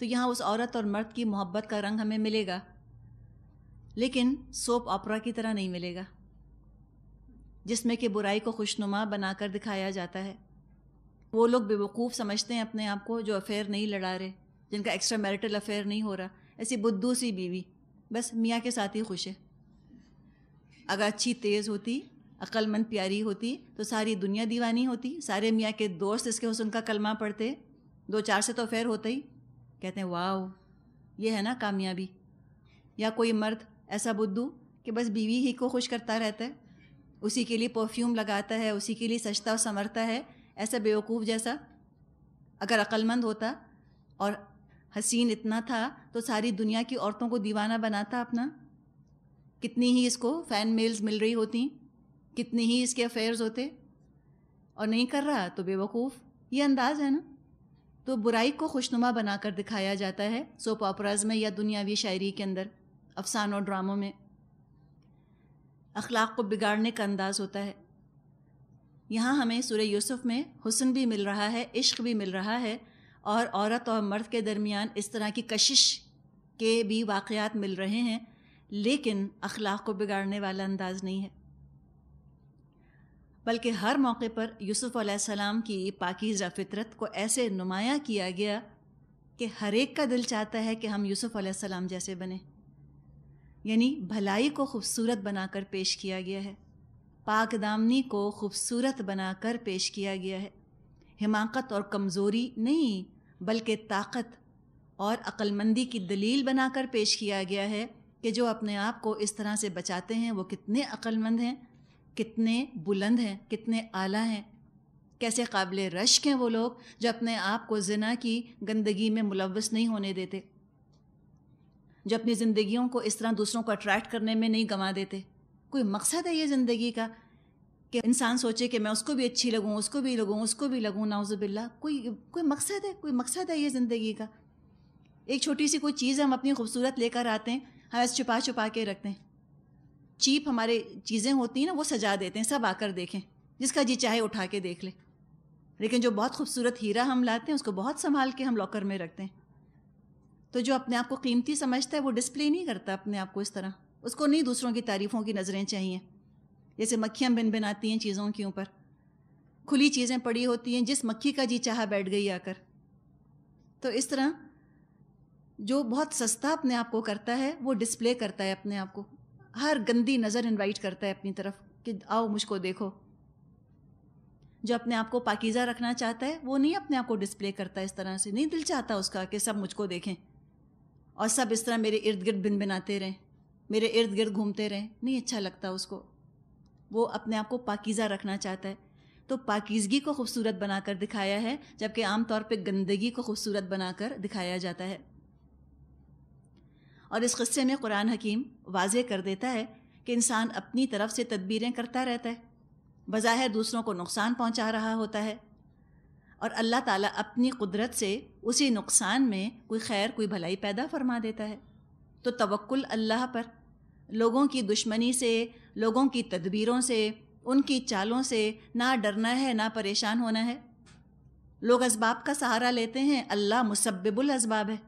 तो यहाँ उस औरत और मर्द की मोहब्बत का रंग हमें मिलेगा लेकिन सोप ऑपरा की तरह नहीं मिलेगा जिसमें कि बुराई को खुशनुमा बनाकर दिखाया जाता है वो लोग बेवकूफ़ समझते हैं अपने आप को जो अफेयर नहीं लड़ा रहे जिनका एक्स्ट्रा मैरिटल अफेयर नहीं हो रहा ऐसी बुद्धू सी बीवी बस मियाँ के साथ ही खुश है अगर अच्छी तेज़ होती अक्लमंद प्यारी होती तो सारी दुनिया दीवानी होती सारे मियाँ के दोस्त इसके हुसन का कलमा पढ़ते दो चार से तो अफेयर होते ही कहते हैं वाह ये है ना कामयाबी या कोई मर्द ऐसा बुद्धू कि बस बीवी ही को खुश करता रहता है उसी के लिए परफ्यूम लगाता है उसी के लिए सजता और संवरता है ऐसा बेवकूफ़ जैसा अगर अक्लमंद होता और हसीन इतना था तो सारी दुनिया की औरतों को दीवाना बनाता अपना कितनी ही इसको फ़ैन मेल्स मिल रही होती कितनी ही इसके अफेयर्स होते और नहीं कर रहा तो बेवकूफ़ ये अंदाज़ है ना तो बुराई को खुशनुमा बनाकर दिखाया जाता है सोप ऑपराज में या दुनियावी शायरी के अंदर अफसानों ड्रामों में अखलाक को बिगाड़ने का अंदाज़ होता है यहाँ हमें सूर्य यूसुफ में हुसन भी मिल रहा है इश्क भी मिल रहा है और औरत और मर्द के दरमियान इस तरह की कशिश के भी वाक़ मिल रहे हैं लेकिन अखलाक को बिगाड़ने वाला अंदाज़ नहीं है बल्कि हर मौके पर यूसुफ़ सलाम की पाकिज़ा फितरत को ऐसे नुमाया किया गया कि हर एक का दिल चाहता है कि हम यूसुफ़ सलाम जैसे बने यानी भलाई को खूबसूरत बनाकर पेश किया गया है पाक दामनी को खूबसूरत बनाकर पेश किया गया है हिमाकत और कमज़ोरी नहीं बल्कि ताकत और अक्लमंदी की दलील बनाकर पेश किया गया है कि जो अपने आप को इस तरह से बचाते हैं वो कितने अक्लमंद हैं कितने बुलंद हैं कितने आला हैं कैसे काबिल रश्क हैं वो लोग जो अपने आप को जना की गंदगी में मुलवस नहीं होने देते जो अपनी ज़िंदगियों को इस तरह दूसरों को अट्रैक्ट करने में नहीं गंवा देते कोई मकसद है ये ज़िंदगी का कि इंसान सोचे कि मैं उसको भी अच्छी लगूँ उसको भी लगूँ उसको भी लगूँ नाउज़बिल्ला कोई कोई मकसद है कोई मकसद है ये ज़िंदगी का एक छोटी सी कोई चीज़ हम अपनी खूबसूरत लेकर आते हैं हम ऐसे छुपा छुपा के रखते हैं चीप हमारे चीज़ें होती हैं ना वो सजा देते हैं सब आकर देखें जिसका जी चाहे उठा के देख ले लेकिन जो बहुत खूबसूरत हीरा हम लाते हैं उसको बहुत संभाल के हम लॉकर में रखते हैं तो जो अपने आप को कीमती समझता है वो डिस्प्ले नहीं करता अपने आप को इस तरह उसको नहीं दूसरों की तारीफ़ों की नज़रें चाहिए जैसे मक्खियाँ बिन बिन आती हैं चीज़ों के ऊपर खुली चीज़ें पड़ी होती हैं जिस मक्खी का जी चाह बैठ गई आकर तो इस तरह जो बहुत सस्ता अपने आप को करता है वो डिस्प्ले करता है अपने आप को हर गंदी नज़र इनवाइट करता है अपनी तरफ कि आओ मुझको देखो जो अपने आप को पाकिज़ा रखना चाहता है वो नहीं अपने आप को डिस्प्ले करता इस तरह से नहीं दिल चाहता उसका कि सब मुझको देखें और सब इस तरह मेरे इर्द गिर्द बिन बिनाते रहें मेरे इर्द गिर्द घूमते रहें नहीं अच्छा लगता उसको वो अपने आप को पाकिज़ा रखना चाहता है तो पाकिजगी को खूबसूरत बनाकर दिखाया है जबकि आमतौर पर गंदगी को खूबसूरत बनाकर दिखाया जाता है और इस क़स्से में कुरान हकीम वाज कर देता है कि इंसान अपनी तरफ से तदबीरें करता रहता है बज़ाहिर दूसरों को नुकसान पहुँचा रहा होता है और अल्लाह ताला अपनी कुदरत से उसी नुकसान में कोई खैर कोई भलाई पैदा फरमा देता है तो तवक्ल अल्लाह पर लोगों की दुश्मनी से लोगों की तदबीरों से उनकी चालों से ना डरना है ना परेशान होना है लोग इसबाब का सहारा लेते हैं अल्लाह मुसब्बुल इसबाब है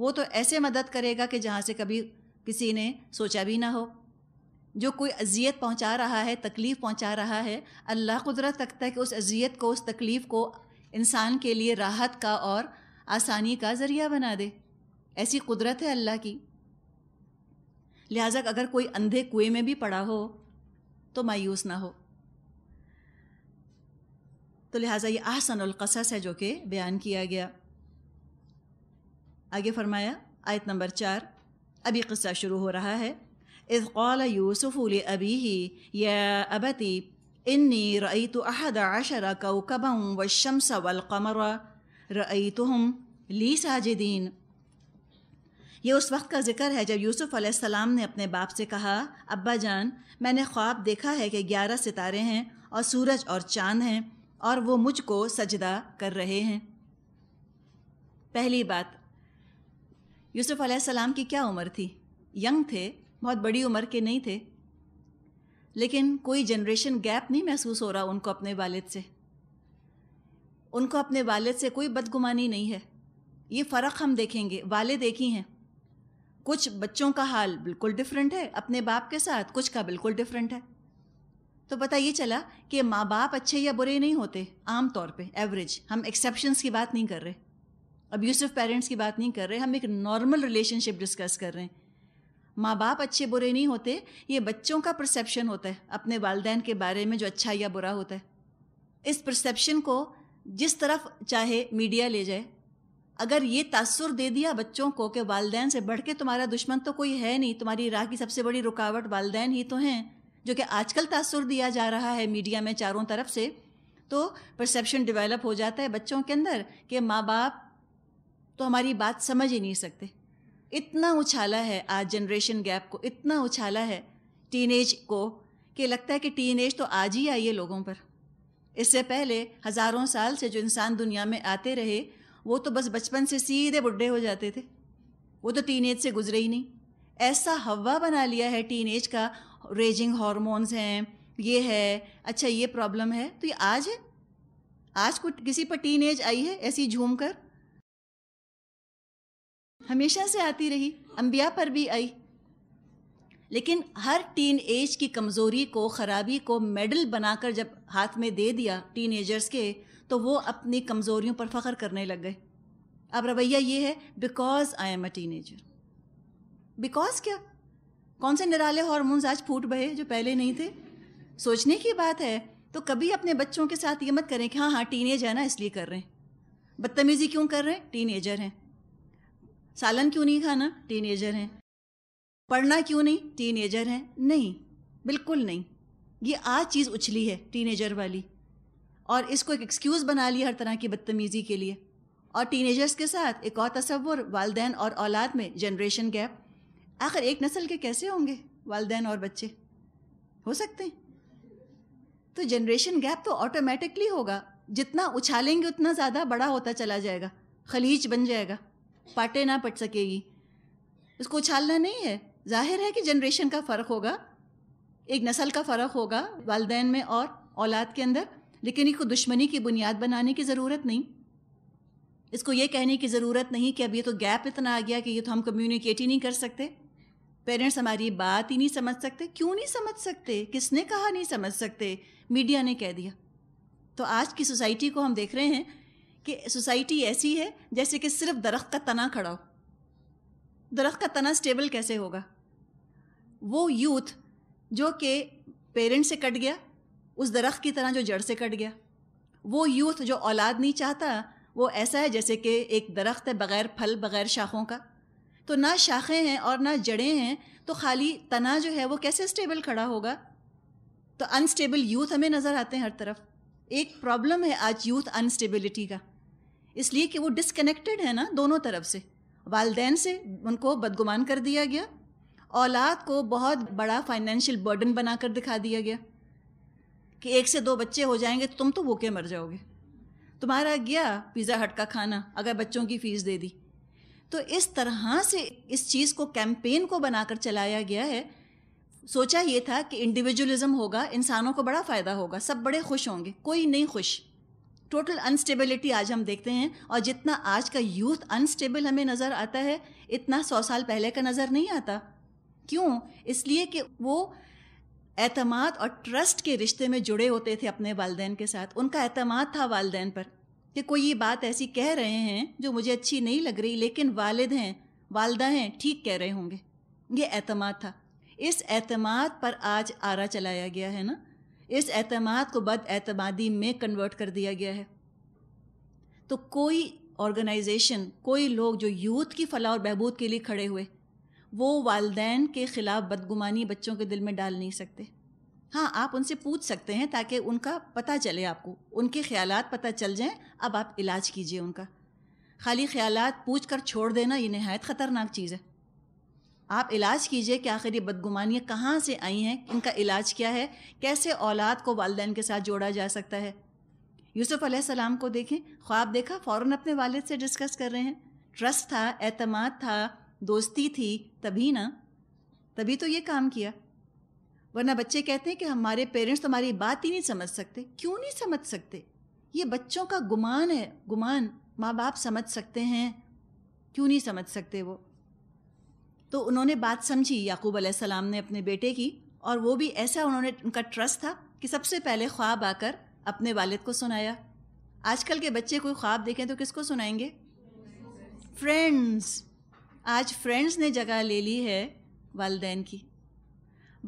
वो तो ऐसे मदद करेगा कि जहाँ से कभी किसी ने सोचा भी ना हो जो कोई अजियत पहुँचा रहा है तकलीफ़ पहुँचा रहा है अल्लाह कुदरत रखता है कि उस अजियत को उस तकलीफ़ को इंसान के लिए राहत का और आसानी का ज़रिया बना दे ऐसी कुदरत है अल्लाह की लिहाजा अगर कोई अंधे कुएं में भी पड़ा हो तो मायूस ना हो तो लिहाजा ये आसनकसस है जो कि बयान किया गया आगे फरमाया आयत नंबर चार अभी क़स्सा शुरू हो रहा है इस कौल यूसुफ़ अबी ही या अबती इन्नी रई तो अहद आशरा कौकबम व शमस वलकमर रई तो हम ली साजिदीन ये उस वक्त का जिक्र है जब यूसुफ़ अलैहिस्सलाम ने अपने बाप से कहा अब्बा जान मैंने ख्वाब देखा है कि ग्यारह सितारे हैं और सूरज और चाँद हैं और वो मुझको सजदा कर रहे हैं पहली बात यूसुफ सलाम की क्या उम्र थी यंग थे बहुत बड़ी उम्र के नहीं थे लेकिन कोई जनरेशन गैप नहीं महसूस हो रहा उनको अपने वालिद से उनको अपने वालिद से कोई बदगुमानी नहीं है ये फ़र्क हम देखेंगे वालिद एक ही हैं कुछ बच्चों का हाल बिल्कुल डिफरेंट है अपने बाप के साथ कुछ का बिल्कुल डिफरेंट है तो पता ये चला कि माँ बाप अच्छे या बुरे नहीं होते आम तौर पे एवरेज हम एक्सेप्शंस की बात नहीं कर रहे अब्यूसिव पेरेंट्स की बात नहीं कर रहे हम एक नॉर्मल रिलेशनशिप डिस्कस कर रहे हैं माँ बाप अच्छे बुरे नहीं होते ये बच्चों का परसेप्शन होता है अपने वालदेन के बारे में जो अच्छा या बुरा होता है इस परसेप्शन को जिस तरफ चाहे मीडिया ले जाए अगर ये तासुर दे दिया बच्चों को कि वालदेन से बढ़ के तुम्हारा दुश्मन तो कोई है नहीं तुम्हारी राह की सबसे बड़ी रुकावट वालदेन ही तो हैं जो कि आजकल तासुर दिया जा रहा है मीडिया में चारों तरफ से तो परसेप्शन डेवलप हो जाता है बच्चों के अंदर कि माँ बाप तो हमारी बात समझ ही नहीं सकते इतना उछाला है आज जनरेशन गैप को इतना उछाला है टीनेज को कि लगता है कि टीनेज तो आज ही आई है लोगों पर इससे पहले हज़ारों साल से जो इंसान दुनिया में आते रहे वो तो बस बचपन से सीधे बुढ़े हो जाते थे वो तो टीनेज से गुजरे ही नहीं ऐसा हवा बना लिया है टीनेज का रेजिंग हॉर्मोन्स हैं ये है अच्छा ये प्रॉब्लम है तो ये आज है आज कुछ किसी पर टीन आई है ऐसी झूम कर हमेशा से आती रही अम्बिया पर भी आई लेकिन हर टीन एज की कमज़ोरी को ख़राबी को मेडल बनाकर जब हाथ में दे दिया टीन एजर्स के तो वो अपनी कमज़ोरियों पर फ़ख्र करने लग गए अब रवैया ये है because I am a teenager because क्या कौन से निराले हॉर्मोन्स आज फूट बहे जो पहले नहीं थे सोचने की बात है तो कभी अपने बच्चों के साथ ये मत करें कि हाँ हाँ टीन है ना इसलिए कर रहे हैं बदतमीज़ी क्यों कर रहे हैं टीन एजर हैं सालन क्यों नहीं खाना टीनेजर हैं पढ़ना क्यों नहीं टीनेजर हैं नहीं बिल्कुल नहीं ये आज चीज़ उछली है टीनेजर वाली और इसको एक एक्सक्यूज़ बना लिया हर तरह की बदतमीज़ी के लिए और टीनेजर्स के साथ एक और तस्वुर वालदेन और औलाद में जनरेशन गैप आखिर एक नस्ल के कैसे होंगे वालदेन और बच्चे हो सकते हैं तो जनरेशन गैप तो ऑटोमेटिकली होगा जितना उछालेंगे उतना ज़्यादा बड़ा होता चला जाएगा खलीज बन जाएगा पाटे ना पट सकेगी इसको उछालना नहीं है जाहिर है कि जनरेशन का फ़र्क होगा एक नस्ल का फ़र्क होगा वालदे में और औलाद के अंदर लेकिन इसको दुश्मनी की बुनियाद बनाने की ज़रूरत नहीं इसको ये कहने की ज़रूरत नहीं कि अब ये तो गैप इतना आ गया कि ये तो हम कम्युनिकेट ही नहीं कर सकते पेरेंट्स हमारी बात ही नहीं समझ सकते क्यों नहीं समझ सकते किसने कहा नहीं समझ सकते मीडिया ने कह दिया तो आज की सोसाइटी को हम देख रहे हैं कि सोसाइटी ऐसी है जैसे कि सिर्फ दरख्त का तना खड़ा हो दरख्त का तना स्टेबल कैसे होगा वो यूथ जो कि पेरेंट्स से कट गया उस दरख्त की तरह जो जड़ से कट गया वो यूथ जो औलाद नहीं चाहता वो ऐसा है जैसे कि एक दरख्त है बग़ैर फल बग़ैर शाखों का तो ना शाखें हैं और ना जड़ें हैं तो खाली तना जो है वो कैसे स्टेबल खड़ा होगा तो अनस्टेबल यूथ हमें नज़र आते हैं हर तरफ एक प्रॉब्लम है आज यूथ अनस्टेबिलिटी का इसलिए कि वो डिसकनेक्टेड है ना दोनों तरफ से वालदेन से उनको बदगुमान कर दिया गया औलाद को बहुत बड़ा फाइनेंशियल बर्डन बनाकर दिखा दिया गया कि एक से दो बच्चे हो जाएंगे तो तुम तो भूखे मर जाओगे तुम्हारा गया पिज़्ज़ा हट का खाना अगर बच्चों की फ़ीस दे दी तो इस तरह से इस चीज़ को कैंपेन को बनाकर चलाया गया है सोचा ये था कि इंडिविजुअलिज्म होगा इंसानों को बड़ा फ़ायदा होगा सब बड़े खुश होंगे कोई नहीं खुश टोटल अनस्टेबिलिटी आज हम देखते हैं और जितना आज का यूथ अनस्टेबल हमें नज़र आता है इतना सौ साल पहले का नज़र नहीं आता क्यों इसलिए कि वो एतमाद और ट्रस्ट के रिश्ते में जुड़े होते थे अपने वालदेन के साथ उनका एतमाद था वालदेन पर कि कोई ये बात ऐसी कह रहे हैं जो मुझे अच्छी नहीं लग रही लेकिन वालद हैं वालदा हैं ठीक कह रहे होंगे ये एतमाद था इस एतमाद पर आज आरा चलाया गया है ना इस एतमाद को बद एतमादी में कन्वर्ट कर दिया गया है तो कोई ऑर्गेनाइजेशन कोई लोग जो यूथ की फलाह और बहबूद के लिए खड़े हुए वो वालदेन के ख़िलाफ़ बदगुमानी बच्चों के दिल में डाल नहीं सकते हाँ आप उनसे पूछ सकते हैं ताकि उनका पता चले आपको उनके ख्याल पता चल जाएँ अब आप इलाज कीजिए उनका खाली ख्याल पूछ कर छोड़ देना ये नहायत ख़तरनाक चीज़ है आप इलाज कीजिए कि आखिर ये बदगुमानियाँ कहाँ से आई हैं इनका इलाज क्या है कैसे औलाद को वालदेन के साथ जोड़ा जा सकता है यूसुफ़ सलाम को देखें ख्वाब देखा फ़ौर अपने वालद से डिस्कस कर रहे हैं ट्रस्ट था एतमाद था दोस्ती थी तभी ना तभी तो ये काम किया वरना बच्चे कहते हैं कि हमारे पेरेंट्स तुम्हारी तो बात ही नहीं समझ सकते क्यों नहीं समझ सकते ये बच्चों का गुमान है गुमान माँ बाप समझ सकते हैं क्यों नहीं समझ सकते वो तो उन्होंने बात समझी याकूब अलैहिस्सलाम ने अपने बेटे की और वो भी ऐसा उन्होंने उनका ट्रस्ट था कि सबसे पहले ख्वाब आकर अपने वालिद को सुनाया आजकल के बच्चे कोई ख्वाब देखें तो किसको सुनाएंगे फ्रेंड्स आज फ्रेंड्स ने जगह ले ली है वालदेन की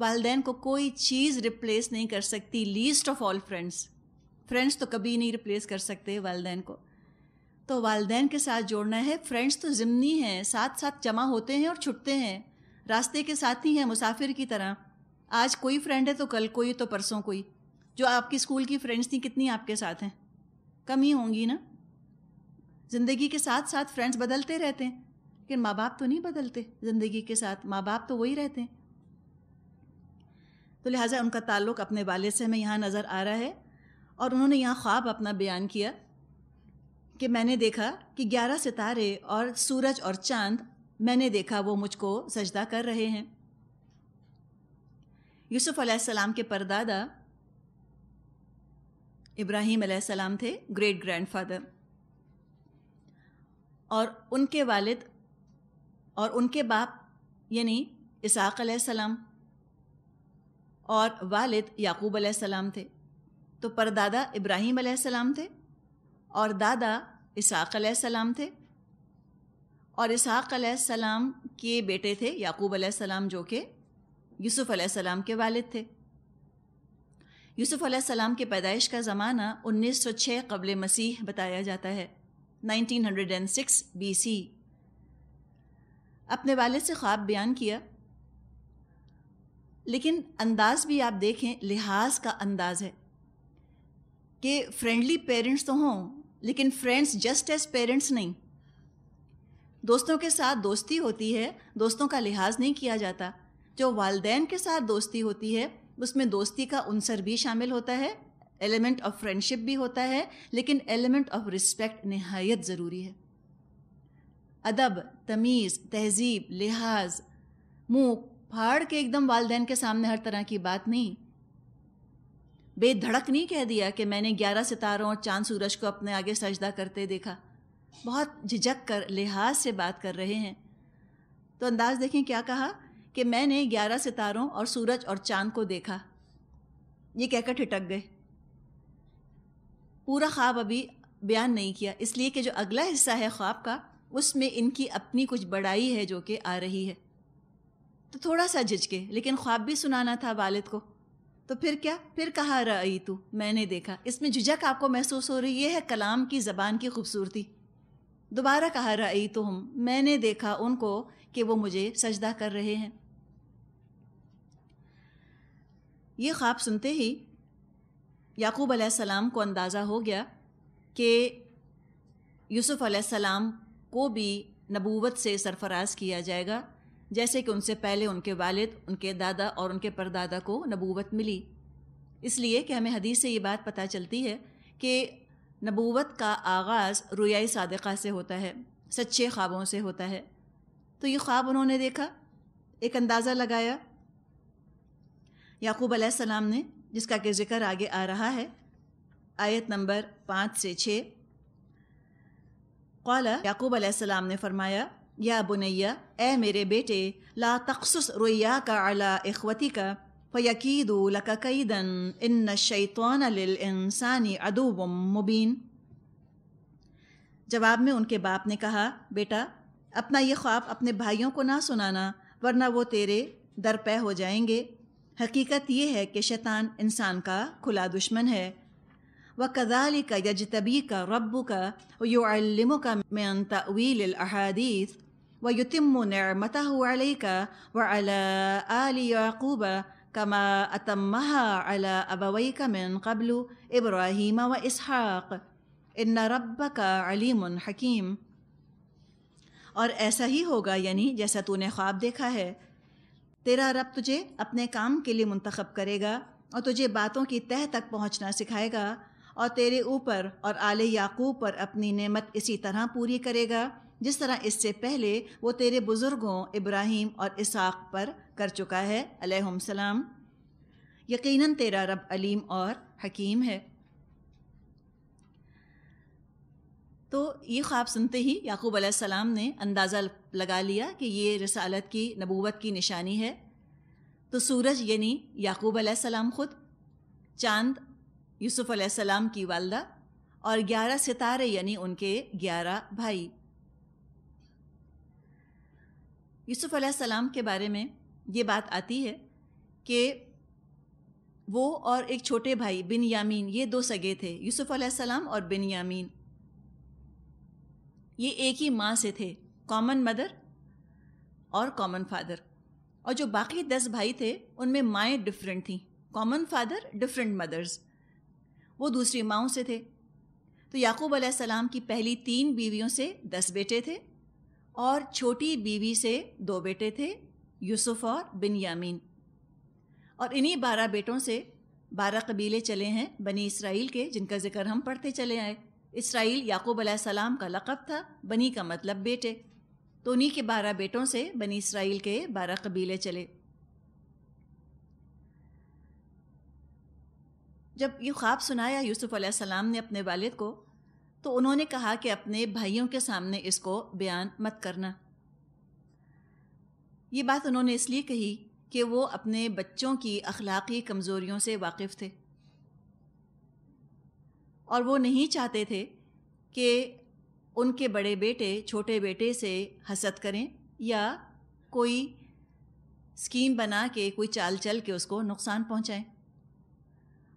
वालदेन को कोई चीज़ रिप्लेस नहीं कर सकती least of all friends friends तो कभी नहीं रिप्लेस कर सकते वालदेन को तो वालदेन के साथ जोड़ना है फ्रेंड्स तो ज़िमनी हैं साथ साथ जमा होते हैं और छुटते हैं रास्ते के साथी हैं मुसाफिर की तरह आज कोई फ्रेंड है तो कल कोई तो परसों कोई जो आपकी स्कूल की फ्रेंड्स थी कितनी आपके साथ हैं कम ही होंगी ना ज़िंदगी के साथ साथ फ्रेंड्स बदलते रहते हैं लेकिन माँ बाप तो नहीं बदलते ज़िंदगी के साथ माँ बाप तो वही रहते हैं तो लिहाजा उनका ताल्लुक़ अपने वाले से हमें यहाँ नज़र आ रहा है और उन्होंने यहाँ ख्वाब अपना बयान किया कि मैंने देखा कि ग्यारह सितारे और सूरज और चांद मैंने देखा वो मुझको सजदा कर रहे हैं यूसुफ अलैहिस्सलाम के परदादा इब्राहिम अलैहिस्सलाम थे ग्रेट ग्रैंडफादर और उनके वालिद और उनके बाप यानी इसाक अलैहिस्सलाम और वालिद याकूब अलैहिस्सलाम थे तो परदादा इब्राहिम अलैहिस्सलाम थे और दादा इसहाक़ सलाम थे और इसहाक़ सलाम के बेटे थे याकूब सलाम जो कि यूसुफ़ सलाम के वालिद थे यूसुफ़ सलाम के पैदाइश का ज़माना 1906 कबल मसीह बताया जाता है 1906 बीसी अपने वाले से ख्वाब बयान किया लेकिन अंदाज़ भी आप देखें लिहाज का अंदाज़ है कि फ्रेंडली पेरेंट्स तो हों लेकिन फ्रेंड्स जस्ट एज पेरेंट्स नहीं दोस्तों के साथ दोस्ती होती है दोस्तों का लिहाज नहीं किया जाता जो वालदेन के साथ दोस्ती होती है उसमें दोस्ती का उनसर भी शामिल होता है एलिमेंट ऑफ फ्रेंडशिप भी होता है लेकिन एलिमेंट ऑफ रिस्पेक्ट नहायत ज़रूरी है अदब तमीज़ तहजीब लिहाज मुँह फाड़ के एकदम वालदेन के सामने हर तरह की बात नहीं बेधड़क नहीं कह दिया कि मैंने ग्यारह सितारों और चांद सूरज को अपने आगे सजदा करते देखा बहुत झिझक कर लिहाज से बात कर रहे हैं तो अंदाज़ देखें क्या कहा कि मैंने ग्यारह सितारों और सूरज और चांद को देखा ये कहकर ठिटक गए पूरा ख्वाब अभी बयान नहीं किया इसलिए कि जो अगला हिस्सा है ख्वाब का उसमें इनकी अपनी कुछ बड़ाई है जो कि आ रही है तो थोड़ा सा झिझके लेकिन ख्वाब भी सुनाना था वालिद को तो फिर क्या फिर कहा रही तू मैंने देखा इसमें झिझक आपको महसूस हो रही है कलाम की ज़बान की खूबसूरती दोबारा कहा रही तो हम मैंने देखा उनको कि वो मुझे सजदा कर रहे हैं ये ख्वाब सुनते ही याकूब अलैहिस्सलाम को अंदाज़ा हो गया कि यूसुफ़ अलैहिस्सलाम को भी नबूवत से सरफराज किया जाएगा जैसे कि उनसे पहले उनके वालिद उनके दादा और उनके परदादा को नबूवत मिली इसलिए कि हमें हदीस से ये बात पता चलती है कि नबूवत का आगाज़ रुयाई सादक़ा से होता है सच्चे ख्वाबों से होता है तो ये ख्वाब उन्होंने देखा एक अंदाज़ा लगाया याकूब अलैहिस्सलाम ने जिसका कि ज़िक्र आगे आ रहा है आयत नंबर पाँच से छः कौला याकूब अलैहिस्सलाम ने फरमाया या बुनैया ए मेरे बेटे ला तखसुस रुया का अला इखवती का इन इंसानी अदूब मुबीन जवाब में उनके बाप ने कहा बेटा अपना ये ख्वाब अपने भाइयों को ना सुनाना वरना वो तेरे दर पै हो जाएंगे हकीकत ये है कि शैतान इंसान का खुला दुश्मन है وكذلك يجتبيك ربك ويعلمك من تأويل الأحاديث ويتم نعمته عليك وعلى آل يعقوب كما أتمها على أبويك من قبل إبراهيم وإسحاق इन रब का अलीम हकीम और ऐसा ही होगा यानी जैसा तूने ख्वाब देखा है तेरा रब तुझे अपने काम के लिए मंतखब करेगा और तुझे बातों की तह तक पहुंचना सिखाएगा और तेरे ऊपर और आले याकूब पर अपनी नेमत इसी तरह पूरी करेगा जिस तरह इससे पहले वो तेरे बुज़ुर्गों इब्राहिम और इसाक़ पर कर चुका है सलाम यकीनन तेरा रब अलीम और हकीम है तो ये ख्वाब सुनते ही याकूब सलाम ने अंदाज़ा लगा लिया कि ये रसालत की नबूवत की निशानी है तो सूरज यानी याकूब सलाम ख़ुद चांद यूसुफ अलैहिस्सलाम की वालदा और ग्यारह सितारे यानी उनके ग्यारह भाई यूसुफ अलैहिस्सलाम के बारे में ये बात आती है कि वो और एक छोटे भाई बिन यामीन ये दो सगे थे यूसुफ अलैहिस्सलाम और बिन यामीन ये एक ही माँ से थे कॉमन मदर और कॉमन फादर और जो बाकी दस भाई थे उनमें माएँ डिफरेंट थीं कॉमन फादर डिफरेंट मदर्स वो दूसरी माओं से थे तो याकूब सलाम की पहली तीन बीवियों से दस बेटे थे और छोटी बीवी से दो बेटे थे यूसुफ और बिन यामीन और इन्हीं बारह बेटों से बारह कबीले चले हैं बनी इसराइल के जिनका जिक्र हम पढ़ते चले आए इसराइल याकूब सलाम का लक़ब था बनी का मतलब बेटे तो उन्हीं के बारह बेटों से बनी इसराइल के बारह कबीले चले जब ये ख्वाब सुनाया यूसुफ़ सलाम ने अपने वालिद को तो उन्होंने कहा कि अपने भाइयों के सामने इसको बयान मत करना ये बात उन्होंने इसलिए कही कि वो अपने बच्चों की अखलाक़ी कमज़ोरियों से वाकिफ़ थे और वो नहीं चाहते थे कि उनके बड़े बेटे छोटे बेटे से हसद करें या कोई स्कीम बना के कोई चाल चल के उसको नुकसान पहुंचाएं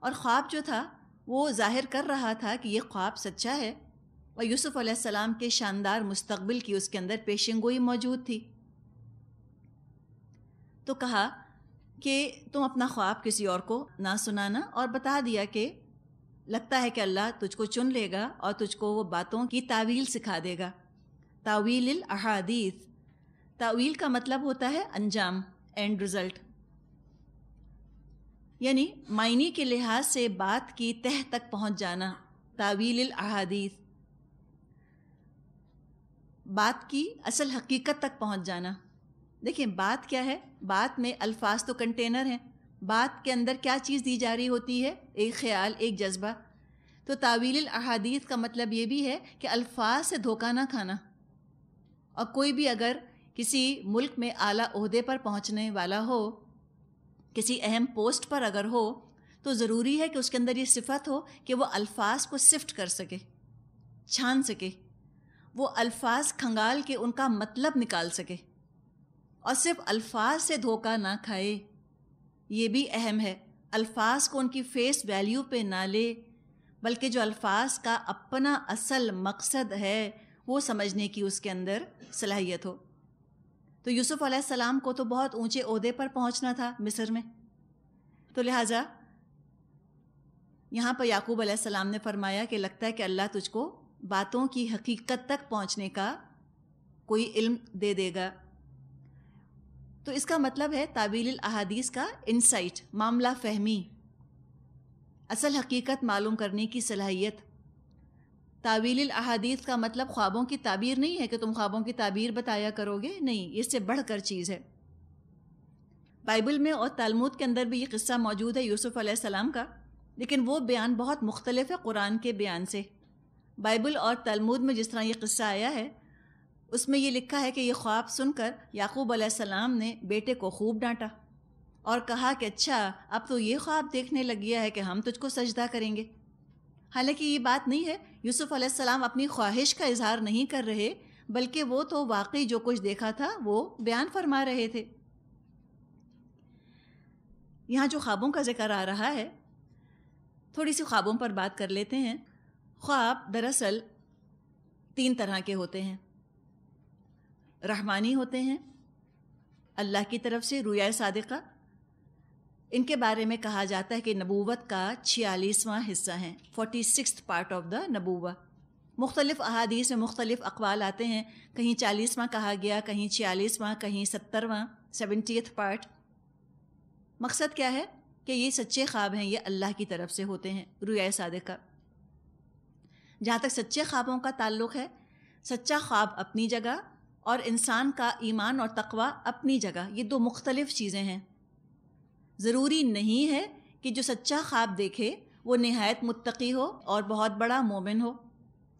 और ख्वाब जो था वो जाहिर कर रहा था कि ये ख्वाब सच्चा है और यूसुफ़ अलैहिस्सलाम के शानदार मुस्तकबिल की उसके अंदर पेशेंगोई गोई मौजूद थी तो कहा कि तुम अपना ख्वाब किसी और को ना सुनाना और बता दिया कि लगता है कि अल्लाह तुझको चुन लेगा और तुझको वो बातों की तावील सिखा देगा तावील अहादीस तावील का मतलब होता है अंजाम एंड रिज़ल्ट यानी मायने के लिहाज से बात की तह तक पहुंच जाना तावील अहादीस बात की असल हकीकत तक पहुंच जाना देखिए बात क्या है बात में अल्फाज तो कंटेनर हैं बात के अंदर क्या चीज़ दी जा रही होती है एक ख्याल एक जज्बा तो तावील अहादीस का मतलब ये भी है कि अल्फाज से धोखा ना खाना और कोई भी अगर किसी मुल्क में आला ओहदे पर पहुंचने वाला हो किसी अहम पोस्ट पर अगर हो तो ज़रूरी है कि उसके अंदर ये सिफत हो कि वो अल्फाज को सिफ्ट कर सके छान सके वो अल्फाज खंगाल के उनका मतलब निकाल सके और सिर्फ अल्फाज से धोखा ना खाए ये भी अहम है अल्फाज को उनकी फेस वैल्यू पे ना ले बल्कि जो अल्फाज का अपना असल मकसद है वो समझने की उसके अंदर सलाहियत हो तो यूसुफ सलाम को तो बहुत ऊंचे अहदे पर पहुंचना था मिस्र में तो लिहाजा यहाँ पर याकूब सलाम ने फरमाया कि लगता है कि अल्लाह तुझको बातों की हकीकत तक पहुँचने का कोई इल्म दे देगा तो इसका मतलब है ताबील अहादीस का इनसाइट मामला फहमी असल हकीकत मालूम करने की सलाहियत तावील अहादीस का मतलब ख्वाबों की ताबीर नहीं है कि तुम ख्वाबों की ताबीर बताया करोगे नहीं इससे बढ़कर चीज़ है बाइबल में और तालमूद के अंदर भी ये किस्सा मौजूद है यूसुफ़ सलाम का लेकिन वो बयान बहुत मुख्तलिफ है कुरान के बयान से बाइबल और तलमूद में जिस तरह ये किस्सा आया है उसमें ये लिखा है कि ये ख्वाब सुनकर याकूब सलाम ने बेटे को खूब डांटा और कहा कि अच्छा अब तो ये ख्वाब देखने लग गया है कि हम तुझको सजदा करेंगे हालांकि ये बात नहीं है यूसुफ अलैहिस्सलाम अपनी ख्वाहिश का इजहार नहीं कर रहे बल्कि वो तो वाकई जो कुछ देखा था वो बयान फरमा रहे थे यहाँ जो ख्वाबों का जिक्र आ रहा है थोड़ी सी ख्वाबों पर बात कर लेते हैं ख्वाब दरअसल तीन तरह के होते हैं रहमानी होते हैं अल्लाह की तरफ से रुया सादिका इनके बारे में कहा जाता है कि नबूवत का छियालीसवां हिस्सा हैं forty six part of the नबूवा मुख्तलिफ़ अहादीस में मुख्तलिफ़ अकवाल आते हैं कहीं चालीसवां कहा गया कहीं छियालीसवां कहीं सत्तरवां सेवनटीथ पार्ट मकसद क्या है कि ये सच्चे ख्वाब हैं ये अल्लाह की तरफ से होते हैं रुआ रुया का जहाँ तक सच्चे ख्वाबों का ताल्लुक है सच्चा ख्वाब अपनी जगह और इंसान का ईमान और तकवा अपनी जगह ये दो मुख्तलिफ़ चीज़ें हैं ज़रूरी नहीं है कि जो सच्चा ख्वाब देखे वो नहायत मुत्तकी हो और बहुत बड़ा मोमिन हो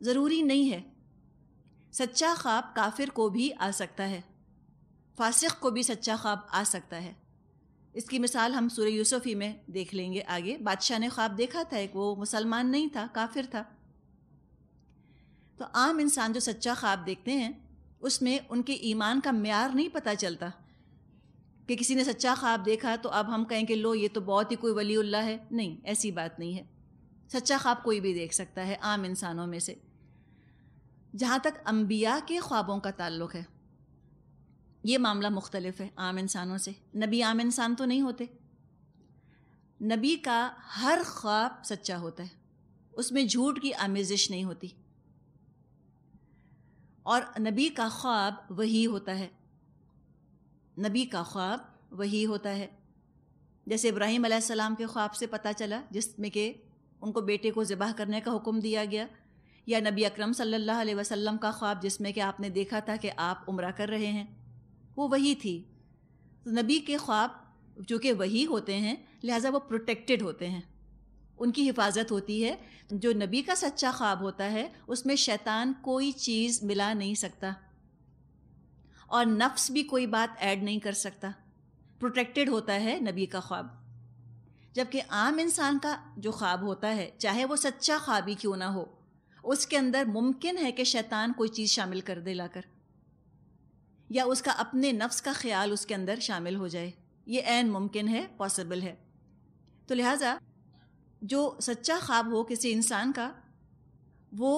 ज़रूरी नहीं है सच्चा ख्वाब काफिर को भी आ सकता है फासिक को भी सच्चा ख्वाब आ सकता है इसकी मिसाल हम सूर्य यूसुफ़ी में देख लेंगे आगे बादशाह ने ख्वाब देखा था एक वो मुसलमान नहीं था काफिर था तो आम इंसान जो सच्चा ख्वाब देखते हैं उसमें उनके ईमान का मैार नहीं पता चलता कि किसी ने सच्चा ख्वाब देखा तो अब हम कहें कि लो ये तो बहुत ही कोई वली है नहीं ऐसी बात नहीं है सच्चा ख्वाब कोई भी देख सकता है आम इंसानों में से जहाँ तक अम्बिया के ख्वाबों का ताल्लुक है ये मामला मुख्तलफ है आम इंसानों से नबी आम इंसान तो नहीं होते नबी का हर ख्वाब सच्चा होता है उसमें झूठ की आमेजिश नहीं होती और नबी का ख्वाब वही होता है नबी का ख्वाब वही होता है जैसे इब्राहिम आसमाम के ख्वाब से पता चला जिसमें कि उनको बेटे को ज़िबाह करने का हुक्म दिया गया या नबी अकरम सल्लल्लाहु अलैहि वसल्लम का ख्वाब जिसमें कि आपने देखा था कि आप उम्र कर रहे हैं वो वही थी तो नबी के ख्वाब चूँकि वही होते हैं लिहाजा वो प्रोटेक्टेड होते हैं उनकी हिफाजत होती है जो नबी का सच्चा ख्वाब होता है उसमें शैतान कोई चीज़ मिला नहीं सकता और नफ्स भी कोई बात ऐड नहीं कर सकता प्रोटेक्टेड होता है नबी का ख्वाब जबकि आम इंसान का जो ख्वाब होता है चाहे वो सच्चा ख्वाब ही क्यों ना हो उसके अंदर मुमकिन है कि शैतान कोई चीज़ शामिल कर दे लाकर या उसका अपने नफ्स का ख्याल उसके अंदर शामिल हो जाए ये एन मुमकिन है पॉसिबल है तो लिहाजा जो सच्चा ख्वाब हो किसी इंसान का वो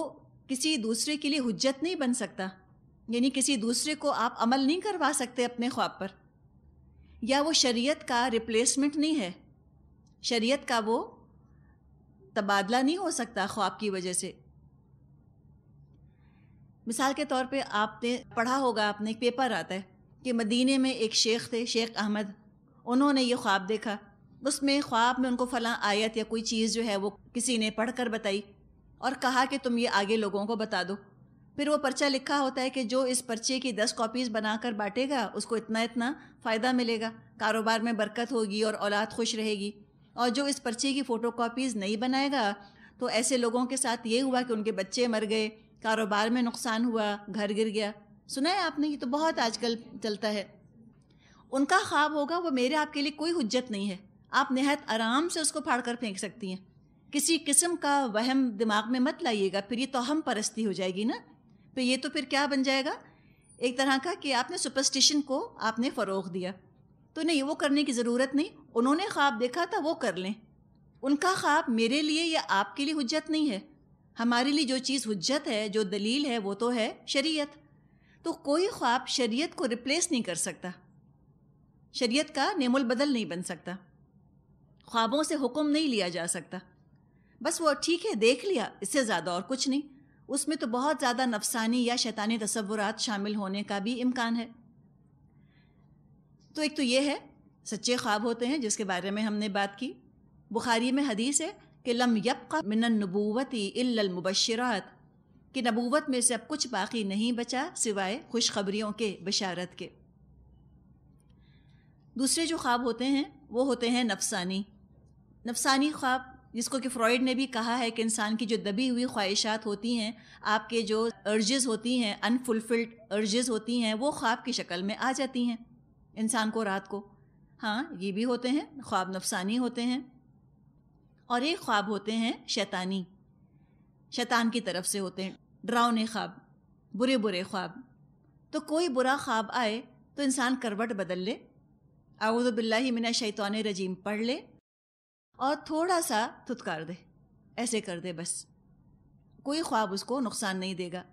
किसी दूसरे के लिए हुज्जत नहीं बन सकता यानी किसी दूसरे को आप अमल नहीं करवा सकते अपने ख्वाब पर या वो शरीयत का रिप्लेसमेंट नहीं है शरीयत का वो तबादला नहीं हो सकता ख्वाब की वजह से मिसाल के तौर पे आपने पढ़ा होगा आपने एक पेपर आता है कि मदीने में एक शेख थे शेख अहमद उन्होंने ये ख्वाब देखा उसमें ख्वाब में उनको फ़लाँ आयत या कोई चीज़ जो है वो किसी ने पढ़ कर बताई और कहा कि तुम ये आगे लोगों को बता दो फिर वो पर्चा लिखा होता है कि जो इस पर्चे की दस कॉपीज़ बनाकर बांटेगा उसको इतना इतना फ़ायदा मिलेगा कारोबार में बरकत होगी और औलाद खुश रहेगी और जो इस पर्चे की फ़ोटो कॉपीज़ नहीं बनाएगा तो ऐसे लोगों के साथ ये हुआ कि उनके बच्चे मर गए कारोबार में नुकसान हुआ घर गिर गया सुना है आपने ये तो बहुत आजकल चलता है उनका ख्वाब होगा वो मेरे आपके लिए कोई हुज्जत नहीं है आप नहायत आराम से उसको फाड़ कर फेंक सकती हैं किसी किस्म का वहम दिमाग में मत लाइएगा फिर ये तो हम परस्ती हो जाएगी ना तो ये तो फिर क्या बन जाएगा एक तरह का कि आपने सुपरस्टिशन को आपने फ़रोग दिया तो नहीं वो करने की ज़रूरत नहीं उन्होंने ख्वाब देखा था वो कर लें उनका ख्वाब मेरे लिए या आपके लिए हजत नहीं है हमारे लिए जो चीज़ हजत है जो दलील है वो तो है शरीयत तो कोई ख्वाब शरीयत को रिप्लेस नहीं कर सकता शरीयत का नेमुल बदल नहीं बन सकता ख्वाबों से हुक्म नहीं लिया जा सकता बस वो ठीक है देख लिया इससे ज़्यादा और कुछ नहीं उसमें तो बहुत ज़्यादा नफसानी या शैतानी तस्वुरा शामिल होने का भी इम्कान है तो एक तो ये है सच्चे ख्वाब होते हैं जिसके बारे में हमने बात की बुखारी में हदीस है कि लम यबका मिनन नबूवती इल्लमबशरात कि नबूवत में से अब कुछ बाकी नहीं बचा सिवाय खुशखबरियों के बशारत के दूसरे जो ख्वाब होते हैं वो होते हैं नफसानी नफसानी ख्वाब जिसको कि फ्रॉइड ने भी कहा है कि इंसान की जो दबी हुई ख्वाहिशात होती हैं आपके जो अर्जेज़ होती हैं अनफुलफिल्ड अर्जेज़ होती हैं वो ख्वाब की शक्ल में आ जाती हैं इंसान को रात को हाँ ये भी होते हैं ख्वाब नफसानी होते हैं और ये ख्वाब होते हैं शैतानी शैतान की तरफ से होते हैं डरावने ख्वाब बुरे बुरे ख्वाब तो कोई बुरा ख्वाब आए तो इंसान करवट बदल ले आऊदबिल्ला मिना शैतान रजीम पढ़ ले और थोड़ा सा थुतकार दे ऐसे कर दे बस कोई ख्वाब उसको नुकसान नहीं देगा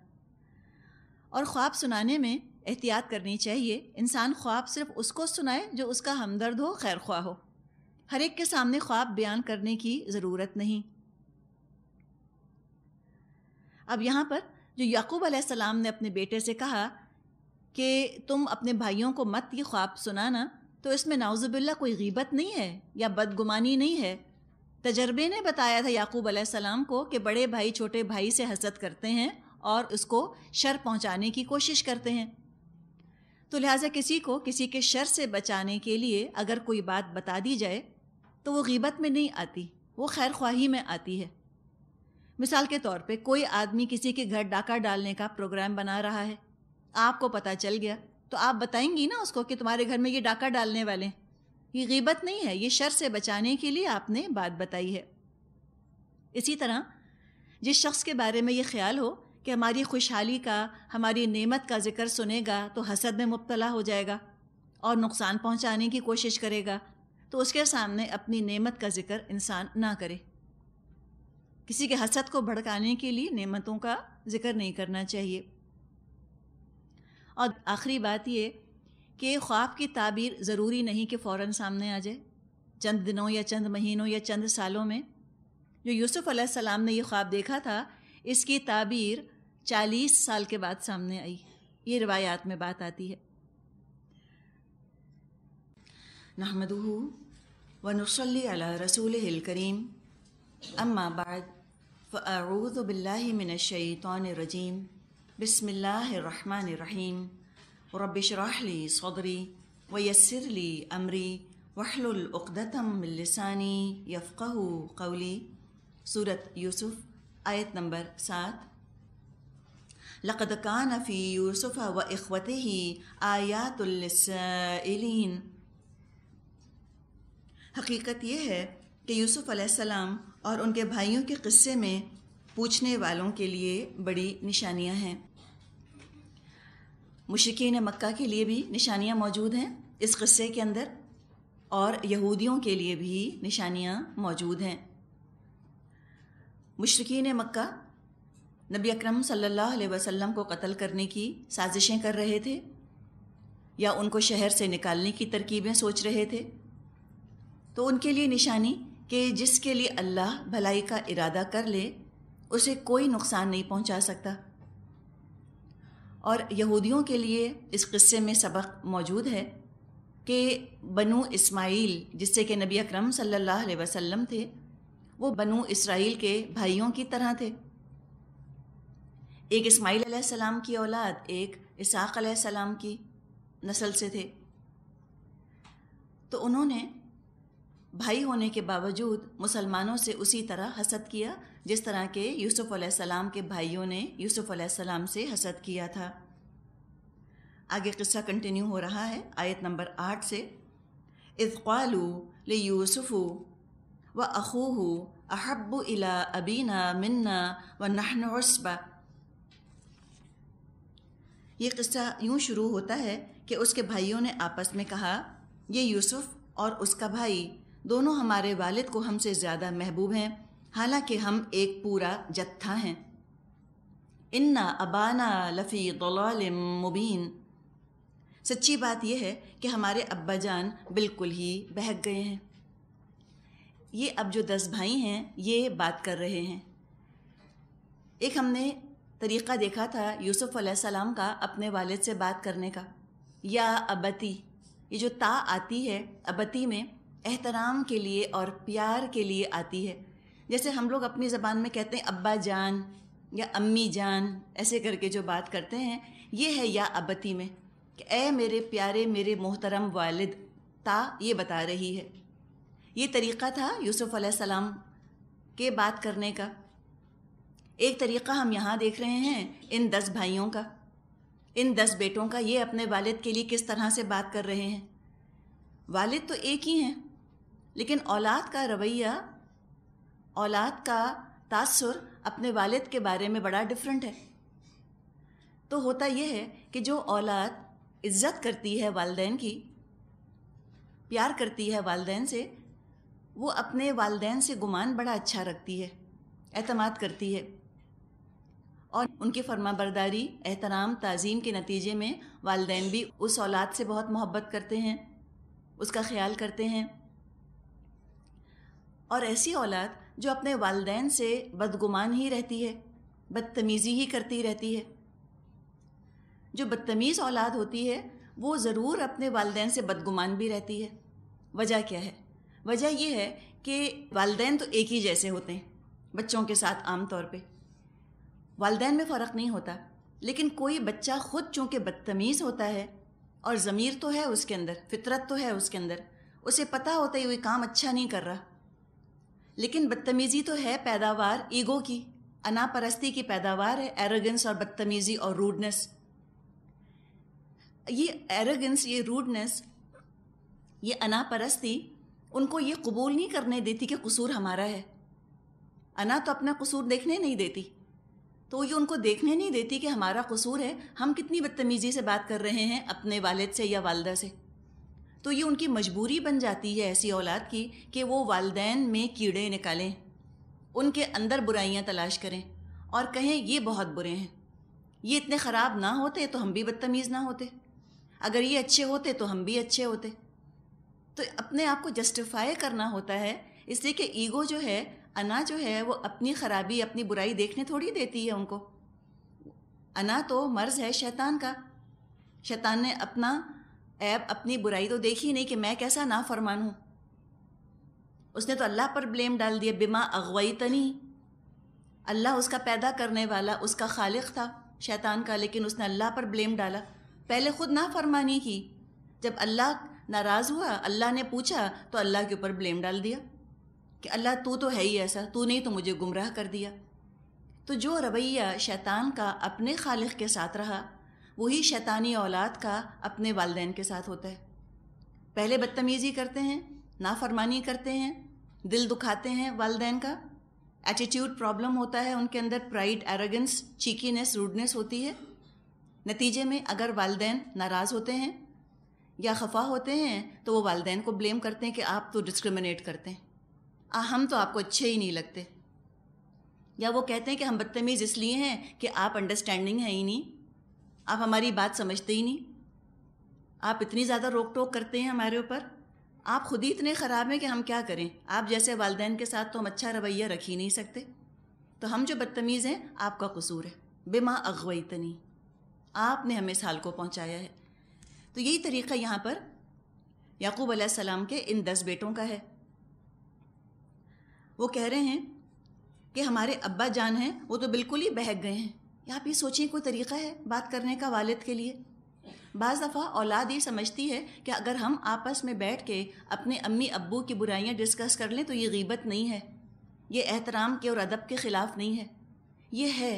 और ख्वाब सुनाने में एहतियात करनी चाहिए इंसान ख्वाब सिर्फ उसको सुनाए जो उसका हमदर्द हो खैर ख्वाह हो हर एक के सामने ख्वाब बयान करने की ज़रूरत नहीं अब यहाँ पर जो याकूब अलैहिस्सलाम ने अपने बेटे से कहा कि तुम अपने भाइयों को मत ये ख्वाब सुनाना तो इसमें नाउज़बिल्ला कोई गीबत नहीं है या बदगुमानी नहीं है तजर्बे ने बताया था याकूब अलैहिस्सलाम को कि बड़े भाई छोटे भाई से हसद करते हैं और उसको शर पहुंचाने की कोशिश करते हैं तो लिहाजा किसी को किसी के शर से बचाने के लिए अगर कोई बात बता दी जाए तो वो गीबत में नहीं आती वो खैर ख्वाही में आती है मिसाल के तौर पे कोई आदमी किसी के घर डाका डालने का प्रोग्राम बना रहा है आपको पता चल गया तो आप बताएंगी ना उसको कि तुम्हारे घर में ये डाका डालने वाले ये गीबत नहीं है ये शर से बचाने के लिए आपने बात बताई है इसी तरह जिस शख्स के बारे में ये ख्याल हो कि हमारी खुशहाली का हमारी नेमत का जिक्र सुनेगा तो हसद में मुबतला हो जाएगा और नुकसान पहुंचाने की कोशिश करेगा तो उसके सामने अपनी नेमत का जिक्र इंसान ना करे किसी के हसद को भड़काने के लिए नेमतों का जिक्र नहीं करना चाहिए और आखिरी बात ये कि ख्वाब की ताबीर ज़रूरी नहीं कि फ़ौर सामने आ जाए चंद दिनों या चंद महीनों या चंद सालों में जो यूसुफ़ सलाम ने ये ख्वाब देखा था इसकी ताबीर चालीस साल के बाद सामने आई ये रिवायात में बात आती है नहमदू व नसल रसूल करीम अम्मा बाद रजीम بسم الله الرحمن الرحيم رب اشرح لي صدري ويسر لي أمري واحلل عقدة من لساني يفقه قولي سورة يوسف آية نمبر سات لقد كان في يوسف وإخوته آيات للسائلين हकीकत यह है कि यूसुफ़ और उनके भाइयों के किस्से में पूछने वालों के लिए बड़ी निशानियां हैं मुशकिन मक्का के लिए भी निशानियाँ मौजूद हैं इस क़स्से के अंदर और यहूदियों के लिए भी निशानियाँ मौजूद हैं मुशरकिन मक्का नबी अक्रम सल्लल्लाहु अलैहि को कत्ल करने की साजिशें कर रहे थे या उनको शहर से निकालने की तरकीबें सोच रहे थे तो उनके लिए निशानी कि जिसके लिए अल्लाह भलाई का इरादा कर ले उसे कोई नुकसान नहीं पहुंचा सकता और यहूदियों के लिए इस क़स्से में सबक मौजूद है कि बनु इस्माइल जिससे कि नबी अकरम सल्लल्लाहु अलैहि वसल्लम थे वो बनु इसराइल के भाइयों की तरह थे एक इस्माइल सलाम की औलाद एक इसाक सलाम की नस्ल से थे तो उन्होंने भाई होने के बावजूद मुसलमानों से उसी तरह हसद किया जिस तरह के यूसुफ़ अलैहिस्सलाम के भाइयों ने यूसुफ़ अलैहिस्सलाम से हसद किया था आगे किस्सा कंटिन्यू हो रहा है आयत नंबर आठ से इफ़ालू ले यूसुफ़ु व अखूह अहब इला अबीना मन्ना व नहनसबा ये किस्सा यूँ शुरू होता है कि उसके भाइयों ने आपस में कहा ये यूसुफ़ और उसका भाई दोनों हमारे वालिद को हमसे ज़्यादा महबूब हैं हालांकि हम एक पूरा जत्था हैं इन्ना अबाना लफ़ी दलाल मुबीन सच्ची बात यह है कि हमारे अब्बा जान बिल्कुल ही बहक गए हैं ये अब जो दस भाई हैं ये बात कर रहे हैं एक हमने तरीक़ा देखा था यूसुफ़ सलाम का अपने वालिद से बात करने का या अबती ये जो ता आती है अबती में एहतराम के लिए और प्यार के लिए आती है जैसे हम लोग अपनी ज़बान में कहते हैं अब्बा जान या अम्मी जान ऐसे करके जो बात करते हैं ये है या अबती में कि ए मेरे प्यारे मेरे मोहतरम वालिद ता ये बता रही है ये तरीक़ा था यूसुफ़ अलैहिस्सलाम के बात करने का एक तरीक़ा हम यहाँ देख रहे हैं इन दस भाइयों का इन दस बेटों का ये अपने वालिद के लिए किस तरह से बात कर रहे हैं वालिद तो एक ही हैं लेकिन औलाद का रवैया औलाद का तासुर अपने वालिद के बारे में बड़ा डिफरेंट है तो होता यह है कि जो औलाद इज्जत करती है वालदेन की प्यार करती है वालदेन से वो अपने वालदेन से गुमान बड़ा अच्छा रखती है अहतमाद करती है और उनकी बरदारी एहतराम तज़ीम के नतीजे में वालदेन भी उस औलाद से बहुत मोहब्बत करते हैं उसका ख्याल करते हैं और ऐसी औलाद जो अपने वालदेन से बदगुमान ही रहती है बदतमीज़ी ही करती रहती है जो बदतमीज़ औलाद होती है वो ज़रूर अपने वालदेन से बदगुमान भी रहती है वजह क्या है वजह यह है कि वालदेन तो एक ही जैसे होते हैं बच्चों के साथ आम तौर पे वालदेन में फ़र्क नहीं होता लेकिन कोई बच्चा ख़ुद चूँकि बदतमीज़ होता है और ज़मीर तो है उसके अंदर फितरत तो है उसके अंदर उसे पता होता ही वो काम अच्छा नहीं कर रहा लेकिन बदतमीज़ी तो है पैदावार ईगो की अनापरस्ती की पैदावार है एरोगेंस और बदतमीज़ी और रूडनेस ये एरोगेंस ये रूडनेस ये अनापरस्ती उनको ये कबूल नहीं करने देती कि कसूर हमारा है अना तो अपना कसूर देखने नहीं देती तो ये उनको देखने नहीं देती कि हमारा कसूर है हम कितनी बदतमीज़ी से बात कर रहे हैं अपने वालिद से या वालदा से तो ये उनकी मजबूरी बन जाती है ऐसी औलाद की कि वो वालदेन में कीड़े निकालें उनके अंदर बुराइयाँ तलाश करें और कहें ये बहुत बुरे हैं ये इतने ख़राब ना होते तो हम भी बदतमीज़ ना होते अगर ये अच्छे होते तो हम भी अच्छे होते तो अपने आप को जस्टिफाई करना होता है इसलिए कि ईगो जो है अना जो है वो अपनी ख़राबी अपनी बुराई देखने थोड़ी देती है उनको अना तो मर्ज़ है शैतान का शैतान ने अपना ऐब अपनी बुराई तो देखी नहीं कि मैं कैसा नाफरमान हूँ उसने तो अल्लाह पर ब्लेम डाल दिया बिमा अगवाई तनी अल्लाह उसका पैदा करने वाला उसका खालिक था शैतान का लेकिन उसने अल्लाह पर ब्लेम डाला पहले ख़ुद नाफरमानी की जब अल्लाह नाराज़ हुआ अल्लाह ने पूछा तो अल्लाह के ऊपर ब्लेम डाल दिया कि अल्लाह तू तो है ही ऐसा तू नहीं तो मुझे गुमराह कर दिया तो जो रवैया शैतान का अपने खालिक के साथ रहा वही शैतानी औलाद का अपने वालदेन के साथ होता है पहले बदतमीज़ी करते हैं नाफरमानी करते हैं दिल दुखाते हैं वालदेन का एटीट्यूड प्रॉब्लम होता है उनके अंदर प्राइड एरोगेंस चीकीनेस रूडनेस होती है नतीजे में अगर वालदेन नाराज़ होते हैं या खफा होते हैं तो वो वालदेन को ब्लेम करते हैं कि आप तो डिस्क्रिमिनेट करते हैं आ, हम तो आपको अच्छे ही नहीं लगते या वो कहते हैं कि हम बदतमीज़ इसलिए हैं कि आप अंडरस्टैंडिंग हैं ही नहीं आप हमारी बात समझते ही नहीं आप इतनी ज़्यादा रोक टोक करते हैं हमारे ऊपर आप खुद ही इतने ख़राब हैं कि हम क्या करें आप जैसे वालदेन के साथ तो हम अच्छा रवैया रख ही नहीं सकते तो हम जो बदतमीज़ हैं आपका कसूर है बेमा इतनी आपने हमें इस हाल को पहुँचाया है तो यही तरीक़ा यहाँ पर याकूब सलाम के इन दस बेटों का है वो कह रहे हैं कि हमारे अब्बा जान हैं वो तो बिल्कुल ही बहक गए हैं या आप ये सोचिए कोई तरीका है बात करने का वालिद के लिए बज़ दफ़ा औलाद ये समझती है कि अगर हम आपस में बैठ के अपने अम्मी अब्बू की बुराइयाँ डिस्कस कर लें तो ये गीबत नहीं है ये एहतराम के और अदब के ख़िलाफ़ नहीं है ये है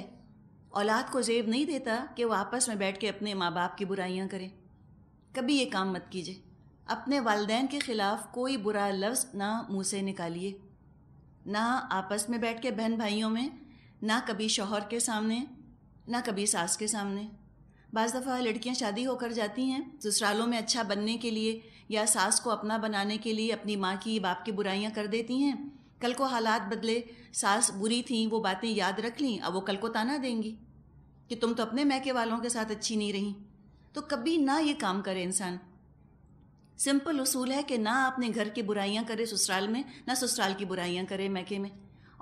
औलाद को जेब नहीं देता कि वो आपस में बैठ के अपने माँ बाप की बुराइयाँ करें कभी ये काम मत कीजिए अपने वालदेन के ख़िलाफ़ कोई बुरा लफ्ज़ ना मुँह से निकालिए ना आपस में बैठ के बहन भाइयों में ना कभी शोहर के सामने ना कभी सास के सामने बज़ दफ़ा लड़कियां शादी होकर जाती हैं ससुरालों में अच्छा बनने के लिए या सास को अपना बनाने के लिए अपनी माँ की बाप की बुराइयाँ कर देती हैं कल को हालात बदले सास बुरी थी वो बातें याद रख लीं अब वो कल को ताना देंगी कि तुम तो अपने मैके वालों के साथ अच्छी नहीं रहीं तो कभी ना ये काम करे इंसान सिंपल उसूल है कि ना अपने घर की बुराइयाँ करे ससुराल में ना ससुराल की बुराइयाँ करे मैके में